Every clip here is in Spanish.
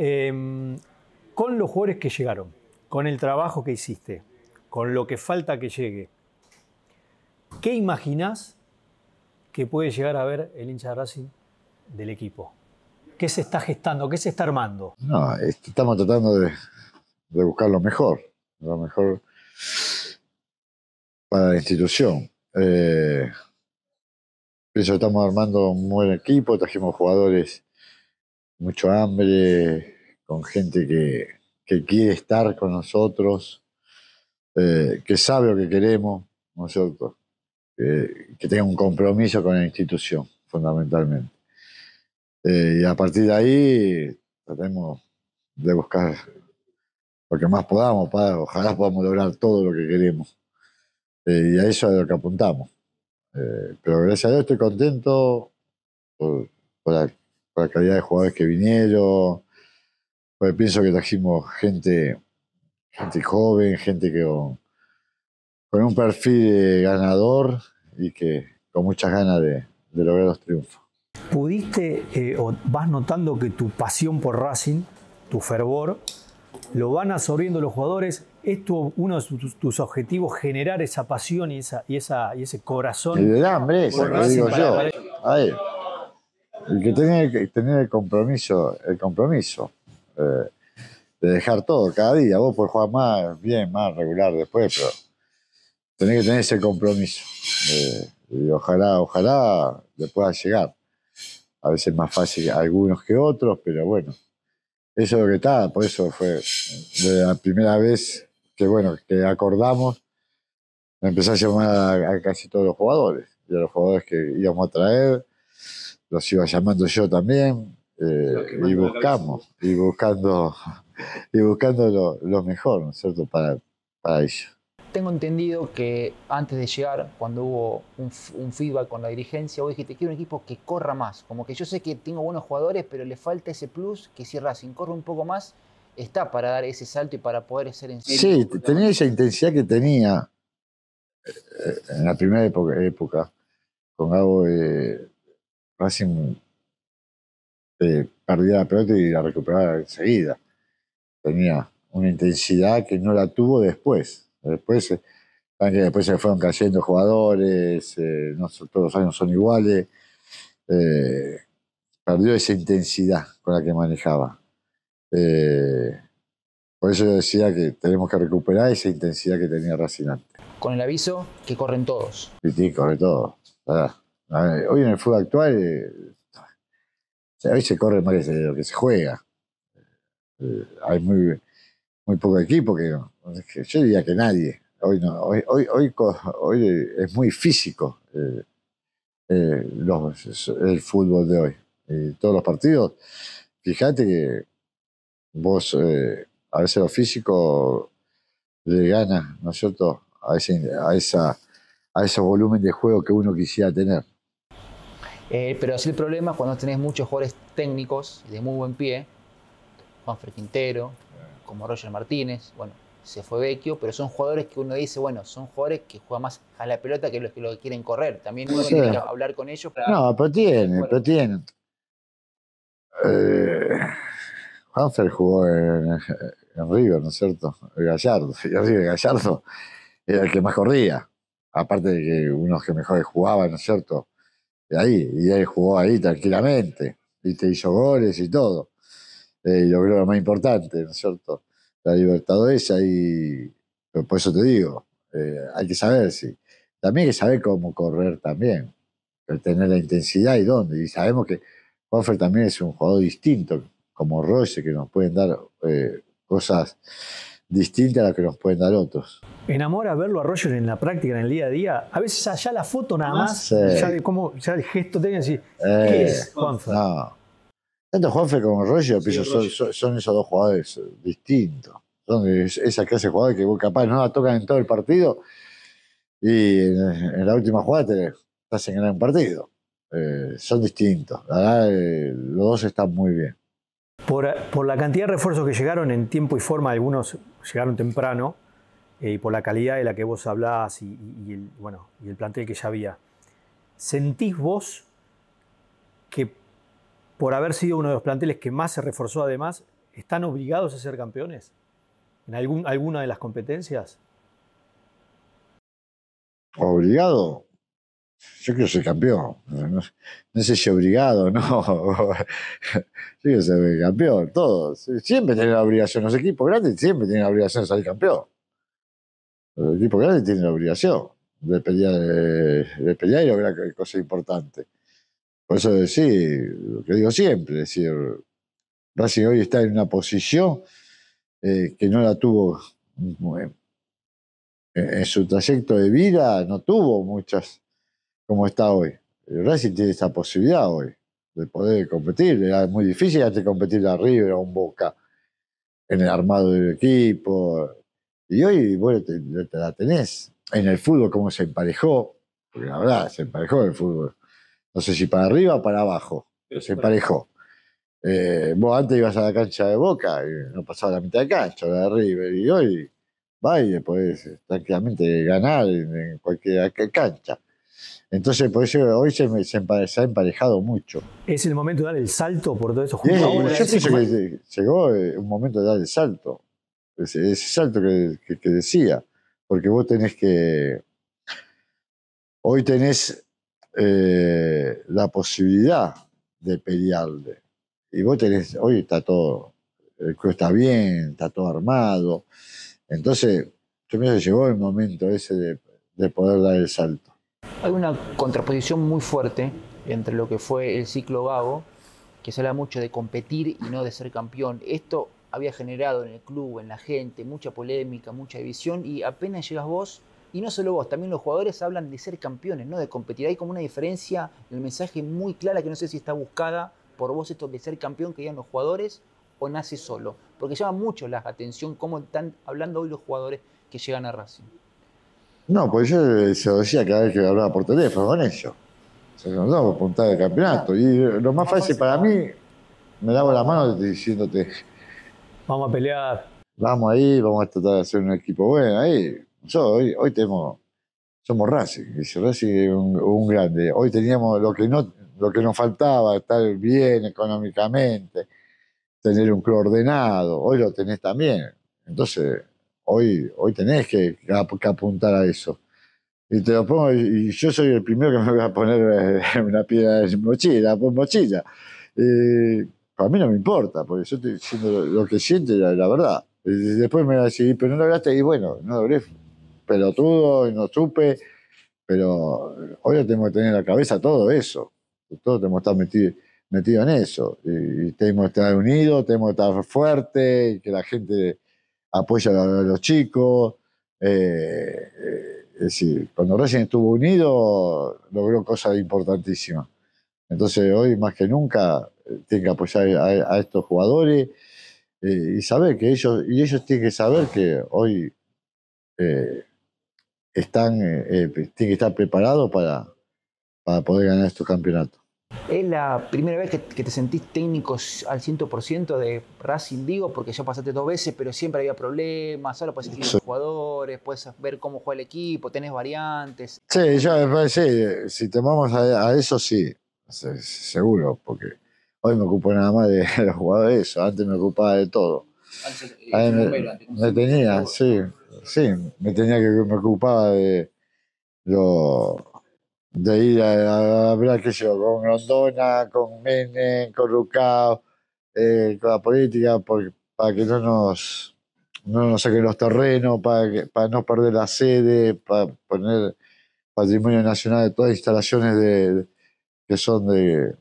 Em, con los jugadores que llegaron, con el trabajo que hiciste, con lo que falta que llegue, ¿qué imaginas que puede llegar a ver el hincha de Racing del equipo? ¿Qué se está gestando? ¿Qué se está armando? estamos tratando de, buscar lo mejor, lo mejor para la institución. Eh, por eso estamos armando un buen equipo, trajimos jugadores mucho hambre, con gente que, quiere estar con nosotros, eh, que sabe lo que queremos eh, que tenga un compromiso con la institución, fundamentalmente. Eh, y a partir de ahí tratemos de buscar lo que más podamos, ojalá podamos lograr todo lo que queremos. y a eso es a lo que apuntamos. pero gracias a Dios estoy contento por, por, la calidad de jugadores que vinieron. Pues pienso que trajimos gente, gente joven, gente que con, un perfil de eh, ganador y que con muchas ganas de, lograr los triunfos. ¿Pudiste eh, o vas notando que tu pasión por Racing, tu fervor, lo van absorbiendo los jugadores? ¿Es uno de tus, objetivos generar esa pasión y, esa, y, y ese corazón? El hambre, eso digo yo el que tenía que tener el compromiso, el compromiso eh, de dejar todo cada día. Vos por jugar más, bien, más regular después, pero tenés que tener ese compromiso. Eh, y ojalá, ojalá le pueda llegar. A veces más fácil algunos que otros, pero bueno, eso es lo que está. Por eso fue la primera vez que, bueno, que acordamos, empezar a llamar a, a casi todos los jugadores y a los jugadores que íbamos a traer los iba llamando yo también, eh, y buscamos, y buscando, y lo, mejor, ¿no es cierto?, para, para ellos. Tengo entendido que antes de llegar, cuando hubo un, feedback con la dirigencia, vos dijiste, quiero un equipo que corra más. Como que yo sé que tengo buenos jugadores, pero le falta ese plus que si sin corre un poco más, está para dar ese salto y para poder ser en Sí, tenía esa intensidad que tenía eh, en la primera época, con algo de eh, Racing eh, perdía la pelota y la recuperaba enseguida. Tenía una intensidad que no la tuvo después. Después, eh, después se fueron cayendo jugadores, eh, no, todos los años son iguales. perdió esa intensidad con la que manejaba. por eso yo decía que tenemos que recuperar esa intensidad que tenía Racing antes. Con el aviso que corren todos. Sí, sí, corren todos hoy en el fútbol actual, hoy eh, se corre más de lo que se juega. Eh, hay muy, poco equipo que, yo diría que nadie. Hoy, hoy, hoy, hoy, eh, es muy físico el fútbol de hoy. todos los partidos, fíjate que vos a veces lo físico le gana, ¿no cierto?, a esa, a ese volumen de juego que uno quisiera tener. Eh, pero así el problema es cuando tenés muchos jugadores técnicos de muy buen pie, Juanfer Quintero, como Roger Martínez, bueno, se fue Vecchio, pero son jugadores que uno dice, bueno, son jugadores que juegan más a la pelota que los que, lo quieren correr. También uno hablar con ellos No, pero tiene, pero tiene Eh, Juanfer jugó en, en, River, ¿no es cierto? Gallardo, Gallardo, el Gallardo era el que más corría, aparte de que unos que mejor jugaban, ¿no es cierto? ahí, y él jugó ahí tranquilamente, ¿viste? hizo goles y todo. y eh, yo creo lo más importante, ¿no es cierto? La libertad de esa y por eso te digo, eh, hay que saber Sí. También hay que saber cómo correr también, tener la intensidad y dónde. Y sabemos que Juanfer también es un jugador distinto, como Roche, que nos pueden dar eh, cosas distintas a las que nos pueden dar otros enamora verlo a Roger en la práctica, en el día a día. A veces allá la foto nada más, ya, el gesto tenga. así, ¿qué es Juanfe? Tanto Juanfe como Roger, Son, esos dos jugadores distintos. Son esa clase de jugadores que capaz no la tocan en todo el partido y en, la última jugada te hacen ganar un partido. Eh, son distintos. La eh, los dos están muy bien. por la cantidad de refuerzos que llegaron en tiempo y forma, algunos llegaron temprano, eh, y por la calidad de la que vos hablás y, el, bueno, y el plantel que ya había. ¿Sentís vos que por haber sido uno de los planteles que más se reforzó además, están obligados a ser campeones en algún, alguna de las competencias? ¿Obligado? Yo quiero ser campeón. No, sé si obligado, no. Yo quiero ser campeón, todos. Siempre tienen la obligación, los equipos grandes siempre tienen la obligación de salir campeón. El equipo grande tiene la obligación de pelear, eh, de pelear y lograr cosas importantes. Por eso decir, lo que digo siempre, es decir, Racing hoy está en una posición eh, que no la tuvo en, su trayecto de vida, no tuvo muchas como está hoy. Eh, Racing tiene esa posibilidad hoy de poder competir. Era muy difícil antes competir arriba, o a un Boca en el armado del equipo, y hoy bueno, te, la tenés. En el fútbol, cómo se emparejó, porque la verdad, se emparejó el fútbol. No sé si para arriba o para abajo. Pero se emparejó. Eh, vos antes ibas a la cancha de Boca, y no pasaba la mitad de cancha, la de River, y hoy vaya, y podés eh, tranquilamente ganar en cualquier cancha. Entonces, por eso hoy se, ha emparejado mucho. ¿Es el momento de dar el salto por todo eso? Sí, yo pienso que llegó eh, un momento de dar el salto ese, salto que, decía, porque vos tenés que, hoy tenés eh, la posibilidad de pelearle. Y vos tenés, hoy está todo, el club está bien, está todo armado. Entonces, yo me llegó el momento ese de, poder dar el salto. Hay una contraposición muy fuerte entre lo que fue el ciclo vago, que se habla mucho de competir y no de ser campeón. Esto había generado en el club, en la gente, mucha polémica, mucha división y apenas llegas vos, y no solo vos, también los jugadores hablan de ser campeones, no de competir. Hay como una diferencia el mensaje muy clara que no sé si está buscada por vos esto de ser campeón que digan los jugadores o nace solo, porque llama mucho la atención cómo están hablando hoy los jugadores que llegan a Racing. No, pues yo se lo decía cada vez que hablaba por teléfono con ellos. Se nos daba puntada de campeonato. Y lo más fácil para mí, me daba la mano diciéndote, vamos a pelear. Vamos ahí, vamos a tratar de hacer un equipo bueno. Ahí, hoy, tenemos, somos Racing, y Racing es un, grande. Hoy teníamos lo que, no, lo que nos faltaba, estar bien económicamente, tener un club ordenado. Hoy lo tenés también. Entonces, hoy, hoy tenés que, apuntar a eso. Y te lo pongo, y yo soy el primero que me voy a poner eh, una piedra en mochila, pues mochila. Eh, a mí no me importa, porque yo estoy diciendo lo, que siento la, verdad. Y después me van a decir, pero no lo hablaste, y bueno, no lo hablé pelotudo y no supe, pero hoy tenemos que tener en la cabeza todo eso. Todos tenemos que estar metidos metido en eso. Y, tenemos que estar unidos, tenemos que estar fuerte y que la gente apoya a, los chicos. Eh, eh, es decir, cuando recién estuvo unido, logró cosas importantísimas. Entonces hoy más que nunca tienen que pues, apoyar a, estos jugadores eh, y saber que ellos, y ellos tienen que saber que hoy eh, están, eh, tienen que estar preparados para, para poder ganar estos campeonatos. ¿Es la primera vez que, te sentís técnico al 100% de Racing? Digo, porque ya pasaste dos veces, pero siempre había problemas. Ahora puedes seguir los jugadores, puedes ver cómo juega el equipo, tenés variantes. Sí, sí si tomamos vamos a eso, sí, seguro, porque Hoy me ocupo nada más de los jugadores, antes me ocupaba de todo. me, tenía, sí, sí, me tenía que me ocupaba de de ir a, hablar que yo con Rondona, con Menem, con Rucao, eh, con la política, para que no nos no nos saquen los terrenos, para, que, para no perder la sede, para poner patrimonio nacional de todas las instalaciones de que son de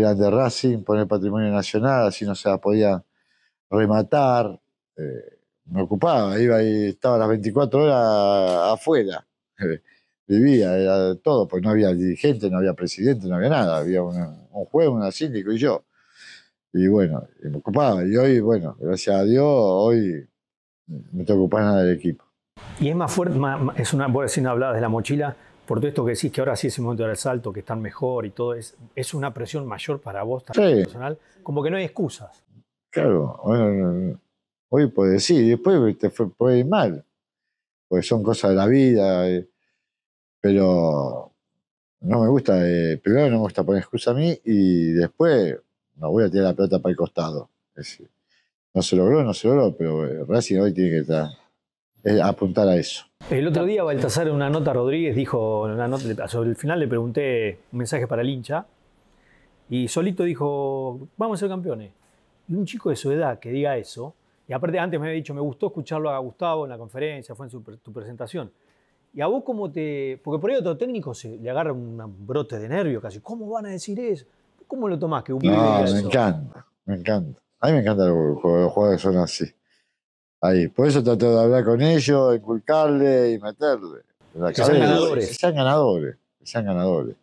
que de Racing, poner patrimonio nacional, así no se la podía rematar. Eh, me ocupaba, iba y estaba las 24 horas afuera. Vivía, era todo, pues no había dirigente, no había presidente, no había nada. Había un juez, un síndico y yo. Y bueno, me ocupaba. Y hoy, bueno, gracias a Dios, hoy me te que nada del equipo. Y es más fuerte, es una, vos no hablabas de la mochila, por todo esto que decís que ahora sí es el momento del salto, que están mejor y todo, es, es una presión mayor para vos también personal, como que no hay excusas. Claro, hoy puede sí, después te puede ir mal, porque son cosas de la vida, eh, pero no me gusta, eh, primero no me gusta poner excusa a mí y después no voy a tirar la plata para el costado. no se logró, no se logró, pero eh, Racing hoy tiene que estar apuntar a eso. El otro día Baltasar en una nota Rodríguez dijo, sobre el final le pregunté un mensaje para el hincha y solito dijo, vamos a ser campeones. Y un chico de su edad que diga eso, y aparte antes me había dicho, me gustó escucharlo a Gustavo en la conferencia, fue en su, tu presentación. ¿Y a vos cómo te...? Porque por ahí otro técnico se le agarra un brote de nervio casi. ¿Cómo van a decir eso? ¿Cómo lo tomás que me encanta, me encanta. A mí me encanta los jugadores que son así ahí. Por eso trato de hablar con ellos, inculcarle y meterle. que, Sean ganadores. que sean ganadores. Que sean ganadores.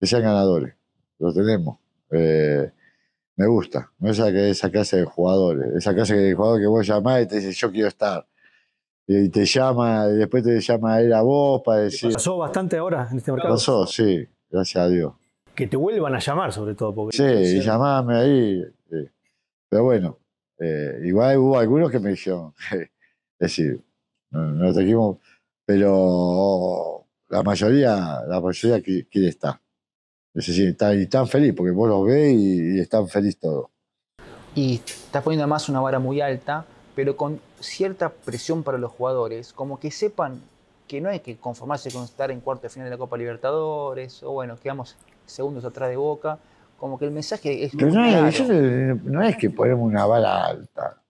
Que sean ganadores. Lo tenemos. Eh, me gusta. No esa, esa clase de jugadores. Esa clase de jugadores que vos llamás y te dice, yo quiero estar. Eh, y te llama, y después te llama a él a vos para decir. Pasó bastante ahora en este mercado. Pasó, sí, gracias a Dios. Que te vuelvan a llamar, sobre todo. Porque sí, y llamame ahí. Pero bueno, eh, igual hubo algunos que me dijeron, es decir, nos pero la mayoría, la mayoría quiere estar. Es decir, están, y están feliz porque vos los ves y, están feliz todos. Y estás poniendo además una vara muy alta, pero con cierta presión para los jugadores, como que sepan que no hay que conformarse con estar en cuarto de final de la Copa Libertadores, o bueno, quedamos segundos atrás de Boca, como que el mensaje es. Pero no, es, que ponemos una bala alta.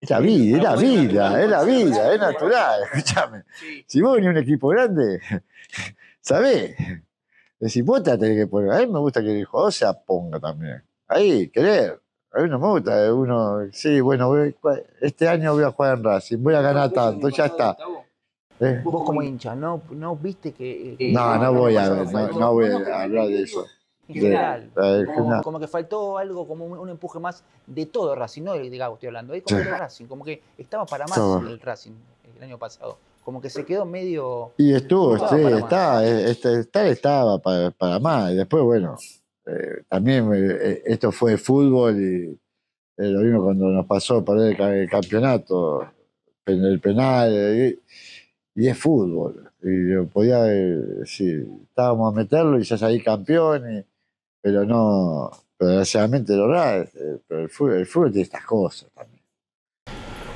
Es la vida, es la vida, es la vida, es natural. Escúchame. Si vos venís un equipo grande, ¿sabés? Es vos que poner. A mí me gusta que el jugador se aponga también. Ahí, querer. A mí no me gusta. Uno, sí, bueno, este año voy a jugar en Racing, voy a ganar tanto, ya está. Eh. Vos como hincha, ¿no, ¿no viste que...? no, voy a no, no voy a hablar de eso en general. Como, que faltó algo, como un, empuje más de todo Racing, no de estoy hablando, ahí como Racing, como que estaba para más el Racing el año pasado. Como que se quedó medio. Y estuvo, sí, estaba, está para, más. Y después, bueno, eh, también eh, esto fue fútbol y eh, lo mismo cuando nos pasó perder el, campeonato en el penal, y, es fútbol y podía decir, estábamos a meterlo y ya salí campeón pero no, pero desgraciadamente, lo verdad, eh, pero el fútbol, tiene estas cosas también.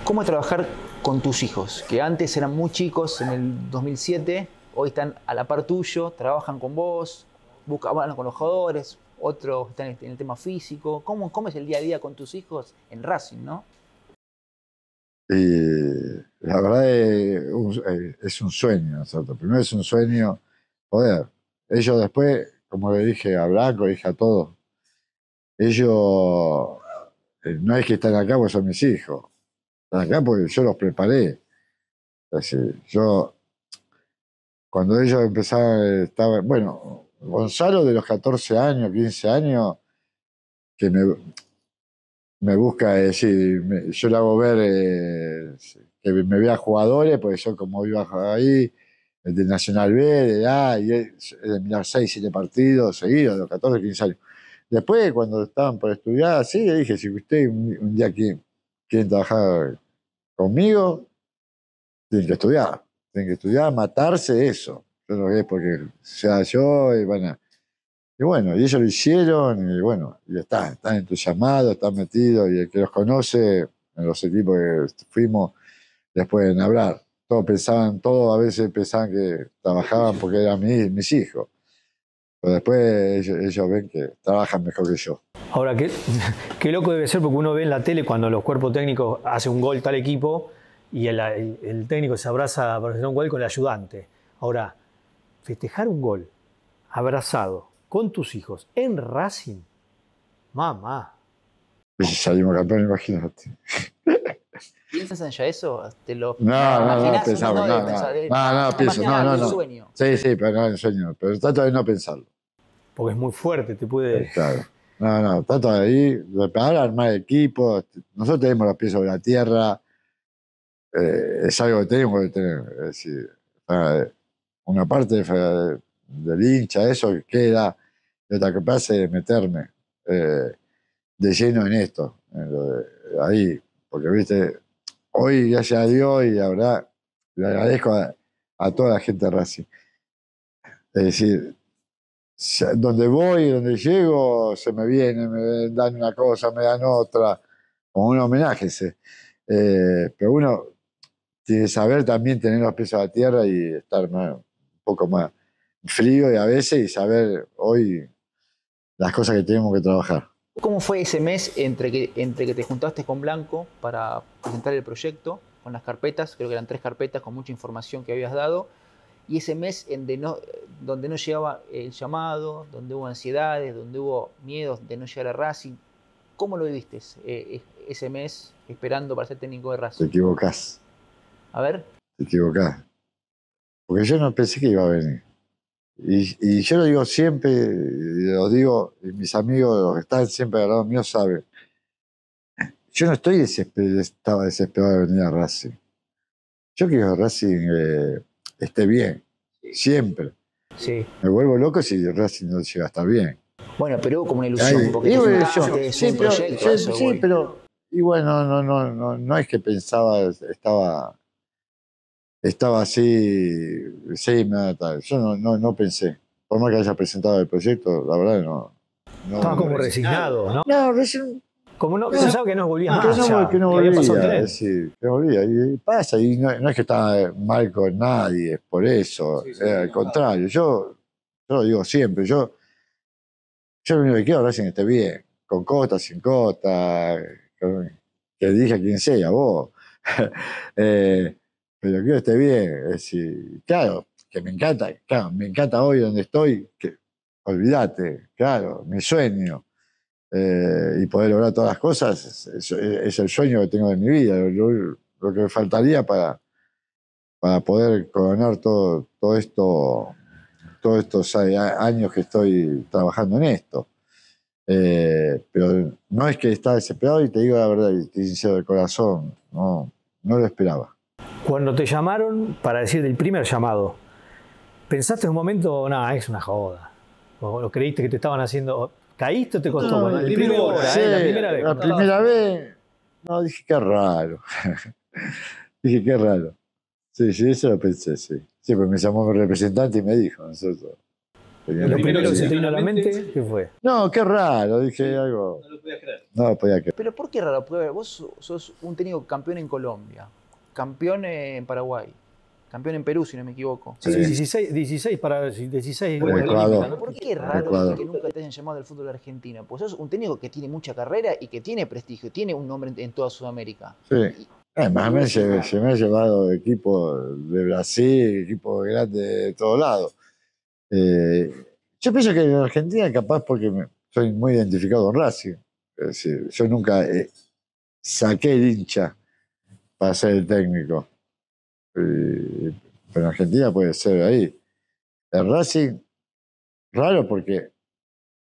¿Cómo trabajar con tus hijos? Que antes eran muy chicos, en el 2007, hoy están a la par tuyo, trabajan con vos, buscan, con los jugadores, otros están en el tema físico. ¿Cómo, ¿Cómo, es el día a día con tus hijos en Racing, no? Y la verdad es, es un sueño, ¿cierto? Primero es un sueño joder, Ellos después como le dije a Blanco, dije a todos, ellos eh, no es que están acá porque son mis hijos, están acá porque yo los preparé. yo, cuando ellos empezaban, estaba, bueno, Gonzalo de los 14 años, 15 años, que me, busca decir, yo le hago ver eh, que me vea jugadores, porque yo como iba ahí, el de Nacional B, de A, y él, de mirar 6, 7 partidos seguidos, de los 14, 15 años. Después, cuando estaban por estudiar, sí, le dije, si usted un día quiere, trabajar conmigo, tiene que estudiar, Tiene que estudiar, matarse eso. Yo lo es porque sea yo y van a... Y bueno, y ellos lo hicieron y bueno, y están, están entusiasmados, están metidos y el que los conoce en los equipos que fuimos después pueden hablar pensaban, todos a veces pensaban que trabajaban porque eran mis, mis hijos. Pero después ellos, ven que trabajan mejor que yo. Ahora, ¿qué, qué loco debe ser porque uno ve en la tele cuando los cuerpos técnicos hacen un gol tal equipo y el, técnico se abraza a hacer gol con el ayudante. Ahora, festejar un gol abrazado con tus hijos en Racing, mamá. salimos campeón, imagínate. ¿Piensas en ya eso? no, no, no, pensaba, no, no, no, no, pienso, no, no, Sueño. Sí, sí, pero no en sueño, pero trato de no pensarlo. Porque es muy fuerte, te puede... Claro. No, no, trato de ir, ahora armar equipos... nosotros tenemos los pies sobre la tierra, eh, es algo que tenemos que tener, una parte del hincha, eso que queda, yo que pase de meterme eh, de lleno en esto, ahí, porque viste, hoy, gracias a Dios, y la verdad, le agradezco a, toda la gente de Racing. Es decir, donde voy, donde llego, se me viene, me dan una cosa, me dan otra, como un homenaje. Eh, pero uno tiene que saber también tener los pies a la tierra y estar un poco más frío y a veces y saber hoy las cosas que tenemos que trabajar. ¿Cómo fue ese mes entre que, entre que te juntaste con Blanco para presentar el proyecto, con las carpetas, creo que eran tres carpetas con mucha información que habías dado, y ese mes en no, donde no llegaba el llamado, donde hubo ansiedades, donde hubo miedos de no llegar a Racing? ¿Cómo lo viviste eh, e, ese mes esperando para ser técnico de Racing? Te equivocás. A ver. Te equivocás. Porque yo no pensé que iba a venir. Y, yo lo digo siempre, lo digo, mis amigos, los que están siempre al lado mío, saben. Yo no estoy desesperado, estaba desesperado de venir a Racing. Yo quiero que Racing eh, esté bien, siempre. Me vuelvo loco si Racing no llega a estar bien. Bueno, pero como una ilusión, porque un sí, pero, y bueno, no, no, no, no es que pensaba, estaba estaba así, sí, nada, tal. Yo no, no, pensé. Por más que haya presentado el proyecto, la verdad no. estaba como resignado, ¿no? No, resignado. Como no, que no volvía que no volvía. Es que no volvía. Y pasa, y no, es que estaba mal con nadie, por eso. al contrario, yo, lo digo siempre, yo, yo lo único que quiero es que esté bien, con cota, sin cota, Te dije a quien sea, vos. eh, pero quiero que esté bien. Es claro, que me encanta, claro, me encanta hoy donde estoy, que olvídate, claro, mi sueño. Eh, y poder lograr todas las cosas es, el sueño que tengo de mi vida, lo, que me faltaría para, para poder coronar todo, todo esto, todos estos años que estoy trabajando en esto. Eh, pero no es que estaba desesperado y te digo la verdad, y te sincero de corazón, no, no lo esperaba. Cuando te llamaron para decir el primer llamado, ¿pensaste un momento, nada, es una joda? O, lo creíste que te estaban haciendo. ¿Caíste o te costó? No, la ¿eh? primera vez. La primera vez, no, dije qué raro. dije qué raro. Sí, sí, eso lo pensé, sí. Sí, pues me llamó mi representante y me dijo, nosotros. ¿Lo primero que se te vino a la mente qué fue? No, qué raro, dije algo. No lo podía creer. No lo podía creer. Pero ¿por qué raro? vos sos un técnico campeón en Colombia campeón en Paraguay, campeón en Perú, si no me equivoco. Sí, 16, 16 para 16. ¿Por qué es raro que nunca te hayan llamado del fútbol argentino? Pues es un técnico que tiene mucha carrera y que tiene prestigio, tiene un nombre en, toda Sudamérica. Sí. Además, eh, se, me ha llevado equipo de Brasil, equipo grande de todos lados. Eh, yo pienso que en Argentina, capaz porque soy muy identificado con Racing. yo nunca eh, saqué el hincha para ser el técnico. pero en Argentina puede ser ahí. El Racing, raro porque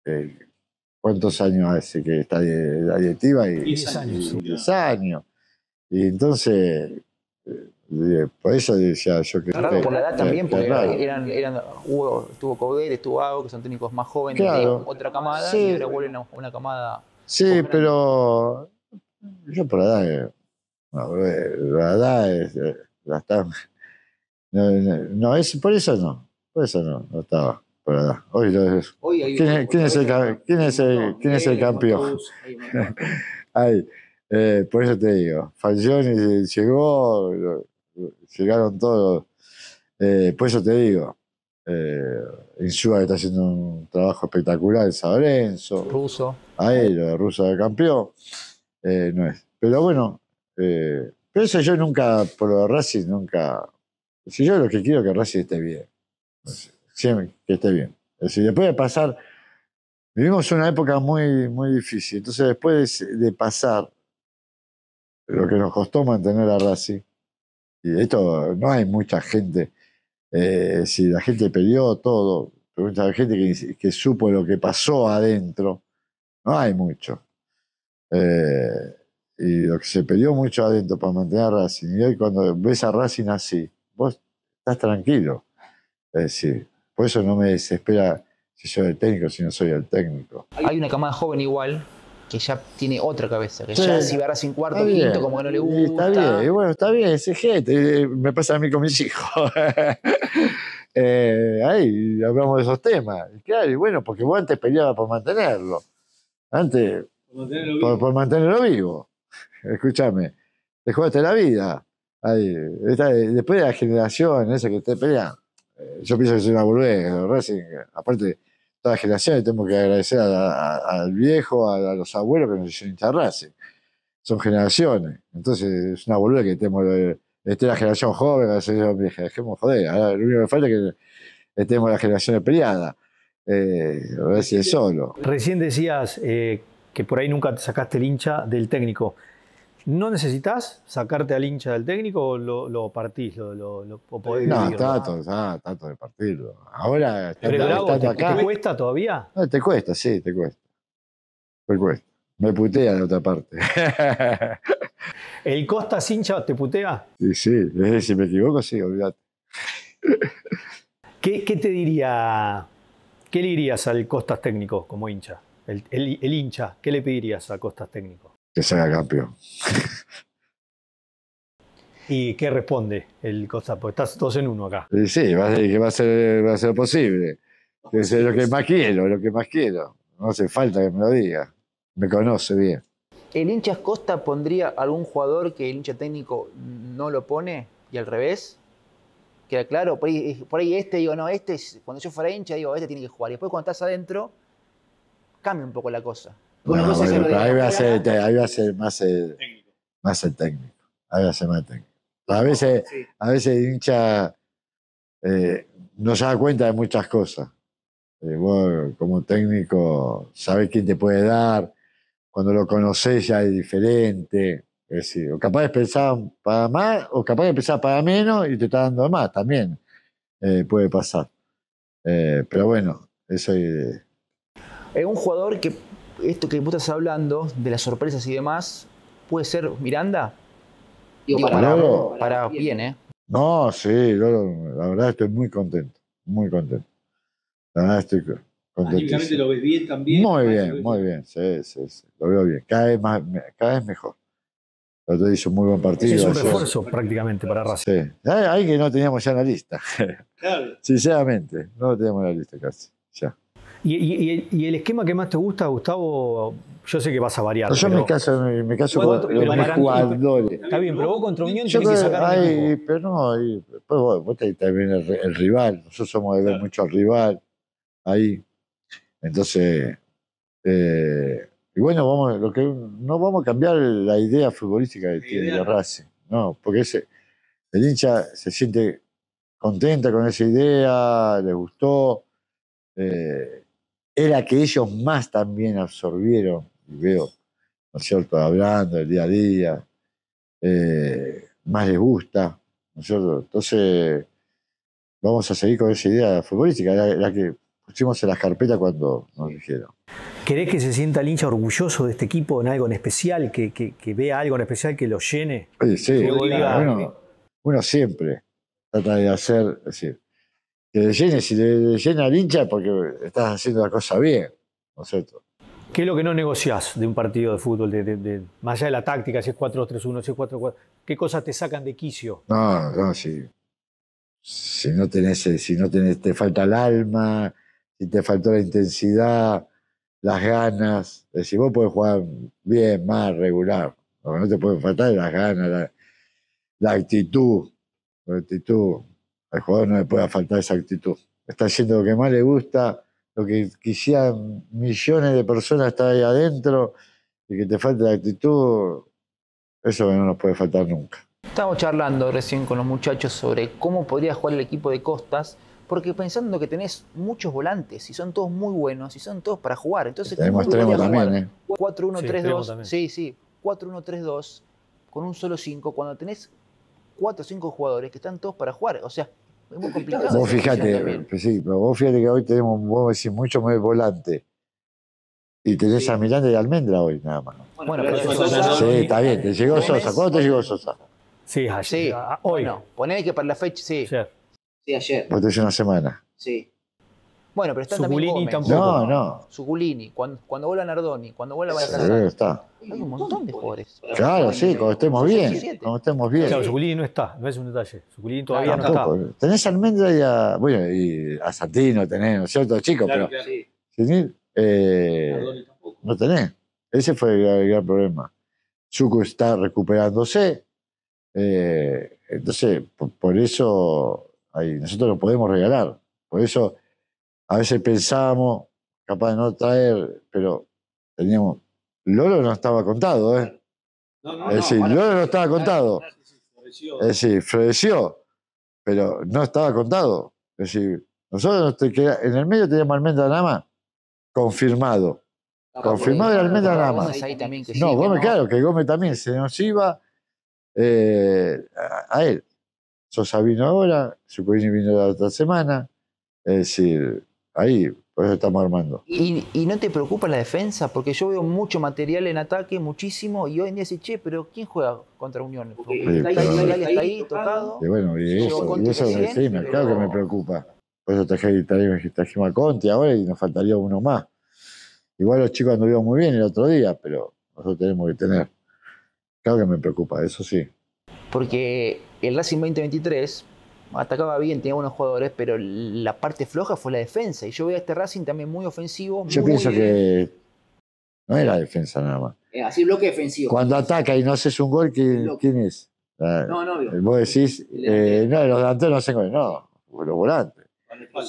eh, ¿cuántos años hace que está la directiva? Y, 10 años. 10 años. Y entonces, eh, eh, por eso decía yo que... Raro por la edad también, porque eran, hubo, estuvo Coguer, estuvo Ago, que son técnicos más jóvenes otra camada, sí, y ahora vuelven una camada... Sí, pero yo por la edad... No, verdad es, eh, la no, no, es por eso no, por eso no, no estaba. Hoy lo es. ¿Quién, es el, ¿Quién, es campeón? Eh, por eso te digo, Falcioni llegó, llegaron todos. Eh, por eso te digo, eh, Insúa está haciendo un trabajo espectacular, Sabrenzo. Ruso. el ruso de campeón. no es. Pero bueno, pero eh, eso yo nunca, por lo de Racing, nunca. Si yo lo que quiero es que Racing esté bien. Siempre que esté bien. Es decir, después de pasar. Vivimos una época muy, muy difícil. Entonces, después de, pasar lo que nos costó mantener a Racing, y esto no hay mucha gente. Eh, si la gente perdió todo, pregunta la gente que, supo lo que pasó adentro, no hay mucho. Eh, y lo que se peleó mucho adentro para mantener a Racing. Y hoy cuando ves a Racing así, vos estás tranquilo. Es decir, por eso no me desespera si soy el técnico, si no soy el técnico. Hay una camada joven igual que ya tiene otra cabeza, que ya si va Racing cuarto, quinto, como que no le gusta. Está bien, y bueno, está bien, ese gente, eh, eh, me pasa a mí con mis hijos. Eh, ahí hablamos de esos temas. Y claro, y bueno, porque vos antes peleabas por mantenerlo. Antes, Por mantenerlo vivo escúchame, te jugaste la vida. Ahí, después de la generación esa que te pelean, eh, yo pienso que soy una burguesa, aparte, todas las generaciones tenemos que agradecer al viejo, a, los abuelos que nos hicieron hinchar Racing. Son generaciones, entonces es una boludez que tenemos, eh, esté la generación joven, la generación vieja, dejemos joder, ahora lo único que falta es que estemos la generación peleada. Eh, Recién decías que por ahí nunca te sacaste el hincha del técnico. ¿No necesitas sacarte al hincha del técnico o lo, partís? Lo, no, de partirlo. Ahora te, cuesta todavía? te cuesta, sí, te cuesta. Me putea de otra parte. ¿El costas hincha te putea? Sí, sí. Eh, si me equivoco, sí, olvídate. ¿Qué, te diría? ¿Qué le dirías al Costas técnico como hincha? El, hincha, ¿qué le pedirías a Costas técnico? que haga campeón. ¿Y qué responde el Costa? Pues Estás dos en uno acá. sí, va a, ser, va posible. Es lo que más quiero, lo que más quiero. No hace falta que me lo diga. Me conoce bien. ¿El hinchas Costa pondría algún jugador que el hincha técnico no lo pone y al revés? Queda claro, por ahí, este, digo, no, este, cuando yo fuera hincha, digo, este tiene que jugar. Y después cuando estás adentro, cambia un poco la cosa ahí va a ser, más, el, más el técnico. Ahí a ser más técnico. A veces, a veces hincha eh, no se da cuenta de muchas cosas. Eh, como técnico, sabes quién te puede dar. Cuando lo conocés ya es diferente. Es decir, o capaz de pensar para más, o capaz de pensar para menos y te está dando más también. Eh, puede pasar. pero bueno, eso es. Es un jugador que esto que vos estás hablando, de las sorpresas y demás, puede ser Miranda. para, bien, ¿eh? No, sí, la verdad estoy muy contento, muy contento. La verdad estoy contento. Ah, lo ves bien también. Muy bien, muy bien, sí, sí, sí, lo veo bien. Cada vez, más, mejor. Lo te hizo un muy buen partido. Es un refuerzo prácticamente para Racing. Sí. Hay que no teníamos ya la lista. Sinceramente, no lo teníamos en la lista casi. Ya. ¿Y, el esquema que más te gusta, Gustavo? Yo sé que vas a variar. yo me caso, me caso con jugadores. Está bien, pero vos contra Unión tenés que sacar Pero no, pues vos, también el, rival. Nosotros somos de ver mucho al rival ahí. Entonces, eh, y bueno, vamos, lo que, no vamos a cambiar la idea futbolística que tiene de Racing. No, porque ese, el hincha se siente contenta con esa idea, le gustó. Eh, era que ellos más también absorbieron, y veo, ¿no es cierto?, hablando el día a día, eh, más les gusta, ¿no es cierto? Entonces, vamos a seguir con esa idea futbolística, la, que pusimos en las carpetas cuando nos dijeron. ¿Querés que se sienta el hincha orgulloso de este equipo en algo en especial, que, vea algo en especial que lo llene? Sí, sí, eh. bueno, siempre trata de hacer, es que le llenes y le, llena hincha porque estás haciendo la cosa bien, ¿no es cierto? ¿Qué es lo que no negociás de un partido de fútbol? De, más allá de la táctica, si es 4-3-1, si es 4-4, ¿qué cosas te sacan de quicio? No, no, si, si no tenés, eh, si no tenés, te falta el alma, si te faltó la intensidad, las ganas. Es decir, vos puedes jugar bien, más, regular. Lo que no te puede faltar es las ganas, la actitud, la actitud al jugador no le pueda faltar esa actitud. Está haciendo lo que más le gusta, lo que quisieran millones de personas estar ahí adentro y que te falte la actitud, eso no nos puede faltar nunca. Estamos charlando recién con los muchachos sobre cómo podría jugar el equipo de Costas, porque pensando que tenés muchos volantes y son todos muy buenos y son todos para jugar. Entonces, tenemos extremo también, 4 1 4-1-3-2. Sí, sí, 4-1-3-2 con un solo 5 cuando tenés 4 o 5 jugadores que están todos para jugar. O sea, Vos fíjate, pues sí, pero vos fíjate que hoy tenemos, vos decís, mucho más volante. Y tenés sí. a Miranda y Almendra hoy, nada más. Bueno, pero, Sí, está bien, te llegó Sosa. ¿Cuándo te llegó Sosa? Sí, ayer. Sí. Hoy. Bueno, que para la fecha, sí. Sí, ayer. te hace una semana. Sí. Bueno, pero está Zuculini también Gómez. No, no. Zuculini, cuando, cuando vuelva Nardoni, cuando vuelva sí, Hay un montón de Claro, sí, cuando estemos bien. Cuando estemos bien. Claro, Zuculini no está, no es un detalle. Zuculini todavía no, está. Tenés a Almendra y a, bueno, y a Santino, tenés, ¿no es cierto, chicos? Claro, pero, claro. Eh, no tenés. Ese fue el, gran problema. Zucu está recuperándose. Eh, entonces, por, eso nosotros lo podemos regalar. Por eso a veces pensábamos, capaz de no traer, pero teníamos. Lolo no estaba contado, ¿eh? es decir, Lolo no estaba contado. Es decir, floreció, pero no estaba contado. Es decir, nosotros en el medio teníamos almendra nada confirmado. Ah, confirmado era almendra nada No, Gómez, claro, que Gómez también se nos iba eh, a, él. Sosa vino ahora, supuestamente vino la otra semana. Es decir, Ahí, por eso estamos armando. ¿Y, no te preocupa la defensa? Porque yo veo mucho material en ataque, muchísimo, y hoy en día dice, che, pero ¿quién juega contra Unión? está, ahí, tocado. Y bueno, y eso, y eso que decimos, claro que me preocupa. Por eso trajimos a ahora y nos faltaría uno más. Igual los chicos anduvieron muy bien el otro día, pero nosotros tenemos que tener. Claro que me preocupa, eso sí. Porque el Racing 2023 atacaba bien, tenía buenos jugadores, pero la parte floja fue la defensa. Y yo veo a este Racing también muy ofensivo. Yo pienso que no es la defensa nada más. Eh, así bloque defensivo. Cuando ataca y no haces un gol, ¿quién, es? Ah, no, no, Vos decís, eh, no, los delanteros no hacen gol. no, los volantes. Lo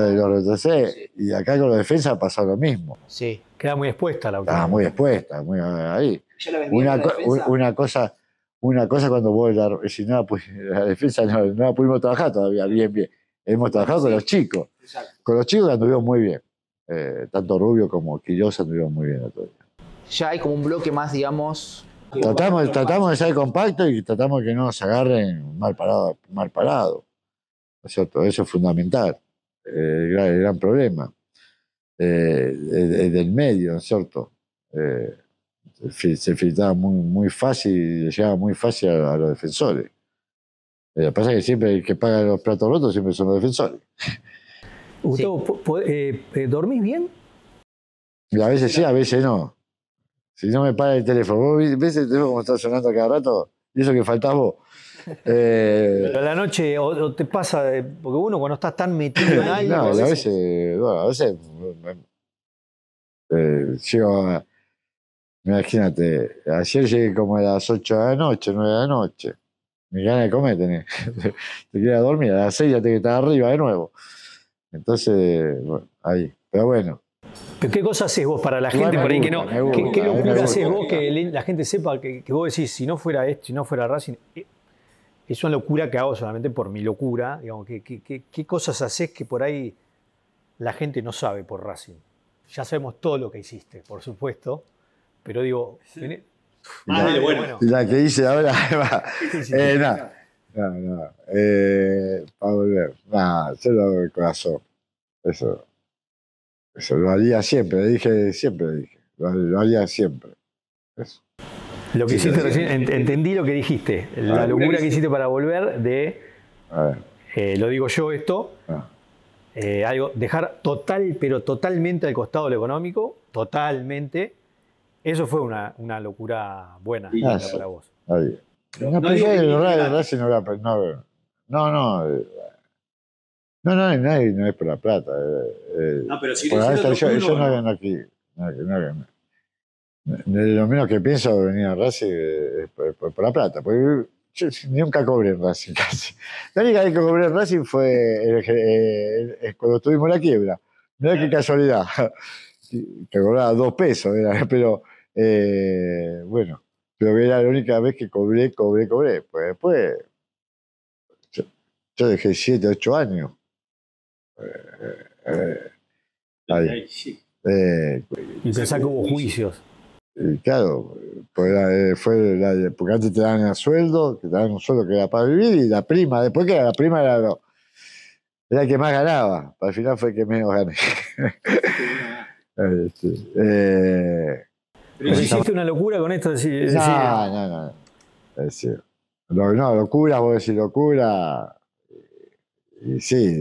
eh, retrocede. Y acá con la defensa pasa lo mismo. Sí. Queda muy expuesta la otra. Ah, muy expuesta, muy ahí. una, cosa, una cosa cuando vos, la, eh, si no la, defensa no, la pudimos trabajar todavía, bien, bien. Hemos trabajado con los chicos. Con los chicos anduvimos muy bien. Eh, tanto Rubio como Quillosa anduvimos muy bien todavía. Ya hay como un bloque más, digamos. Tratamos, tratamos de ser compacto y tratamos que no nos agarren mal parado, mal parado. Eso es fundamental. Eh, el, gran, problema. del medio, ¿no es cierto? se filtraba muy, muy fácil, llegaba muy fácil a, los defensores. Eh, lo que pasa es que siempre el que paga los platos rotos siempre son los defensores. Gustavo, eh, eh, ¿dormís bien? A veces sí, a veces no. Si no me paga el teléfono, vos ves el teléfono como está sonando cada rato, eso que faltás vos. a la noche, o, te pasa, porque uno cuando estás tan metido en algo. no, a veces, a bueno, a veces eh, Imagínate, ayer llegué como a las 8 de la noche, 9 de la noche. Me gana de comer tenés. te quería dormir, a las 6 ya te que estar arriba de nuevo. Entonces, bueno, ahí. Pero bueno. qué cosa haces vos para la gente por ahí que no? ¿Qué, locura haces vos que la gente sepa que, vos decís, si no fuera esto, si no fuera Racing, eh, es una locura que hago solamente por mi locura. ¿qué, qué, qué cosas haces que por ahí la gente no sabe por Racing? Ya sabemos todo lo que hiciste, por supuesto pero digo, ah, la, que hice ahora eh, eh, para volver. Nada, se lo hago corazón. Eso. Eso lo haría siempre. Dije, siempre dije. Lo, haría siempre. Eso. Lo que hiciste entendí lo que dijiste. La locura que hiciste para volver de. Eh, lo digo yo esto. Ah. algo, dejar total, pero totalmente al costado lo económico, totalmente, eso fue una, una locura buena para vos. no, no No, no, no. No, es por la plata. no, pero si yo, no vengo aquí. lo menos que pienso de venir a Racing eh, es por, la plata. Porque yo nunca cobré en Racing casi. La única vez que cobré en Racing fue eh, cuando tuvimos la quiebra. Mirá qué casualidad. Que cobraba dos pesos, era, pero eh, bueno, pero era la única vez que cobré, cobré, cobré. Pues después, yo, dejé siete ocho años. Eh, eh ahí. Eh, y se juicios. claro, pues eh, fue la, porque antes te daban el sueldo, te dan un sueldo que era para vivir y la prima, después que era la prima era la que más ganaba, al final fue que menos gané. Este, eh, pero hiciste una locura con esto, no, no, no, decir, no, locura, vos decís locura. sí.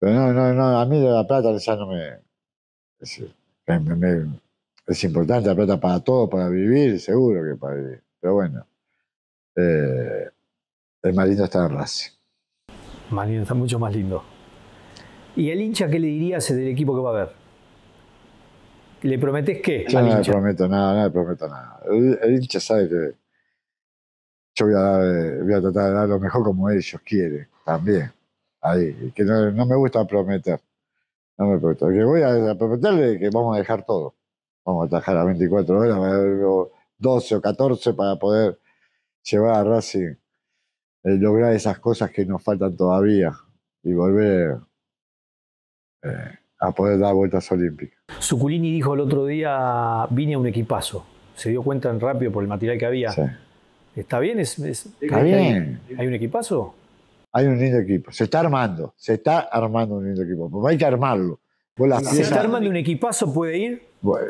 Pero no, no, no, a mí la plata ya no me. Es, importante la plata para todo, para vivir, seguro que para vivir. Pero bueno, eh, el más lindo está en Más lindo, está mucho más lindo. ¿Y el hincha qué le dirías del equipo que va a ver? le prometes qué? Yo no le prometo nada, no le prometo nada. El, hincha sabe que yo eh, voy a, tratar de dar lo mejor como ellos quieren, también. Ahí, que no, me gusta prometer. No me prometo. voy a, prometerle que vamos a dejar todo. Vamos a trabajar a 24 horas, 12 o 14 para poder llevar a Racing, eh, lograr esas cosas que nos faltan todavía y volver. Eh, a poder dar vueltas olímpicas. Suculini dijo el otro día, vine a un equipazo. Se dio cuenta en rápido por el material que había. ¿Está bien? está bien. Hay, un equipazo? Hay un lindo equipo. Se está armando. Se está armando un lindo equipo. hay que armarlo. ¿Se está armando un equipazo? ¿Puede ir? no,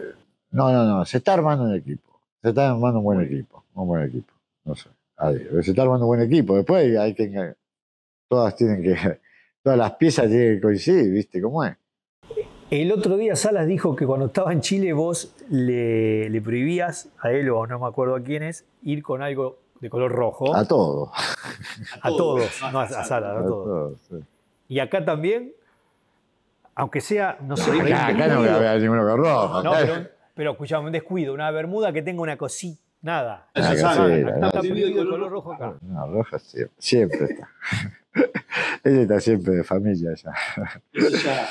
no, no. Se está armando un equipo. Se está armando un buen equipo. Un buen equipo. No sé. Se está armando un buen equipo. Después hay que. Todas tienen que. Todas las piezas tienen que coincidir, ¿viste? ¿Cómo es? El otro día Salas dijo que cuando estaba en Chile vos le, prohibías a él o no me acuerdo a quién es ir con algo de color rojo. A todos. A, todos, no a, Salas, a, todos. Y acá también, aunque sea, no, sé. Ah, acá, no voy a ver ninguno con rojo. pero, pero un descuido, una bermuda que tenga una cosita. Nada. Ah, está prohibido de color rojo acá. No, roja siempre, siempre está. Él está siempre de familia ya. ya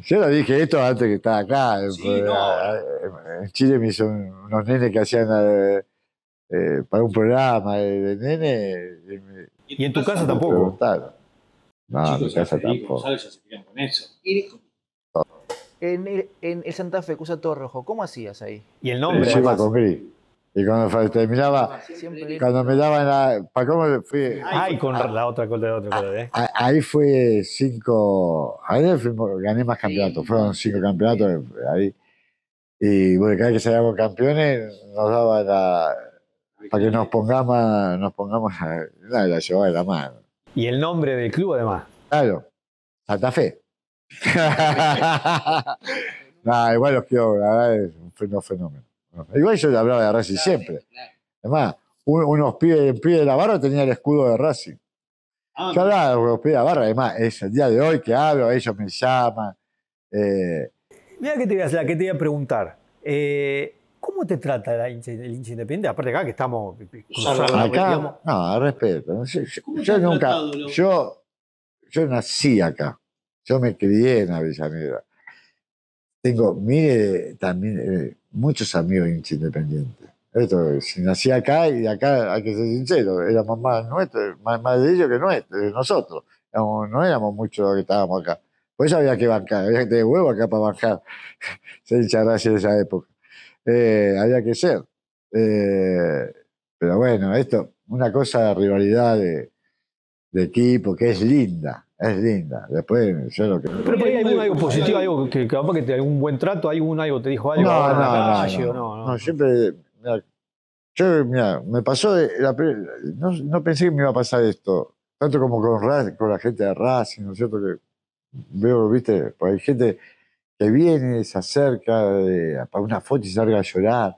yo lo dije esto antes que estaba acá. Eh, ah, eh, en Chile me hizo unos nenes que hacían eh, para un programa de, nene. Y, en tu casa tampoco? No, en tu casa tampoco. ¿Sabes si se con eso. En, el Santa Fe, que usa todo rojo, ¿cómo hacías ahí? Y el nombre. Y cuando terminaba, cuando me daban la. ¿Para cómo fui? Ay, con la otra con la otra ¿eh? Ahí fue cinco. Ahí gané más campeonatos. Fueron cinco campeonatos ahí. Y bueno, cada vez que salíamos campeones, nos daba la. Para que nos pongamos, nos pongamos la, llevaba de la mano. Y el nombre del club, además. Claro, Santa Fe. igual los quiero, la verdad, es un fenómeno. Igual yo hablaba de Racing siempre. Además, unos pibes, de la barra tenía el escudo de Racing. ya ah, yo hablaba de los pies de la barra, además, es el día de hoy que hablo, ellos me llaman. Eh. Mira que te voy a hacer, te a preguntar. Eh, ¿Cómo te trata el hincha, independiente? Aparte acá que estamos eh, eh, acá, No, respeto. Yo, yo nunca, yo, yo nací acá. Yo me crié en Avellaneda tengo mire, también eh, muchos amigos independientes. Esto, nací acá y acá, hay que ser sincero, éramos más nuestros, más, de ellos que nuestros, nosotros. no éramos muchos los que estábamos acá. Por eso había que bancar, había que tener huevo acá para bancar. se esa época. Eh, había que ser. Eh, pero bueno, esto, una cosa de rivalidad de de tipo, que es linda, es linda. Después, yo lo que. Pero por ahí hay algo positivo, algo que capaz que te algún buen trato, hay un algo, te dijo algo. No, no, no, no, siempre. yo, mira, me pasó. no, pensé que me iba a pasar esto. Tanto como con, con la gente de Racing, ¿no es cierto? Que veo, viste, pues hay gente que viene, se acerca eh, para una foto y se a llorar,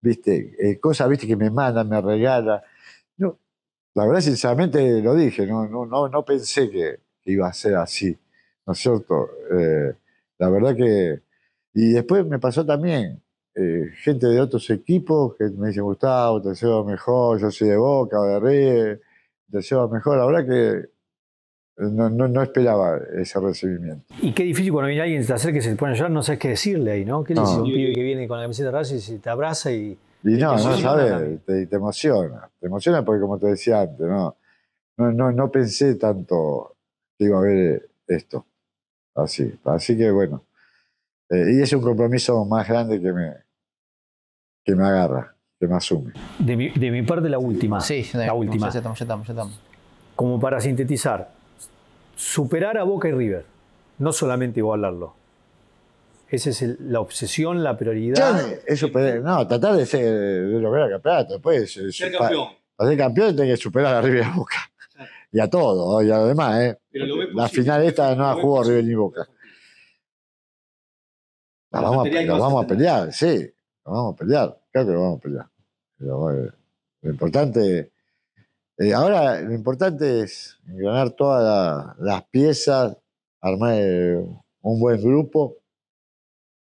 viste, eh, cosas, viste, que me manda me regala la verdad, sinceramente lo dije, no, no, no, no pensé que, iba a ser así, ¿no es cierto? Eh, la verdad que... Y después me pasó también eh, gente de otros equipos que me dicen, Gustavo, te llevo mejor, yo soy de Boca, o de Ríe, te mejor. La verdad que no, no, no, esperaba ese recibimiento. Y qué difícil cuando viene alguien, te acerca que se te pone a llorar, no sabes qué decirle ahí, ¿no? ¿Qué le un pibe que viene con la camiseta de y te abraza y y no, no, ¿sabes? Te, te, emociona. Te emociona porque, como te decía antes, no, no, no, pensé tanto que iba a haber eh, esto. Así, así que bueno. Eh, y es un compromiso más grande que me, que me agarra, que me asume. De mi, de parte, la última. la última. ya estamos, Como para sintetizar, superar a Boca y River, no solamente igualarlo, esa es la obsesión, la prioridad. no, tratar de, ser, de lograr el campeonato. Después, pues, ser campeón. Para, ser campeón tenés que superar a River y Boca. Y a todo, y a demás. ¿eh? Pero la final esta no la jugó River ni Boca. La vamos, a, pelear, sí. La vamos a pelear. Claro que lo vamos a pelear. Eh, lo importante... Eh, ahora, lo importante es ganar todas las piezas, armar eh, un buen grupo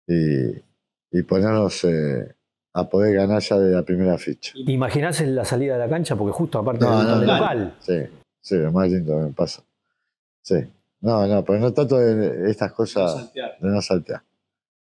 y, y ponernos eh, a poder ganar ya de la primera ficha. ¿Imaginás la salida de la cancha? Porque justo aparte del local. Sí, sí, lo más lindo me pasa. Sí. No, no, pero no trato de estas cosas de no saltear.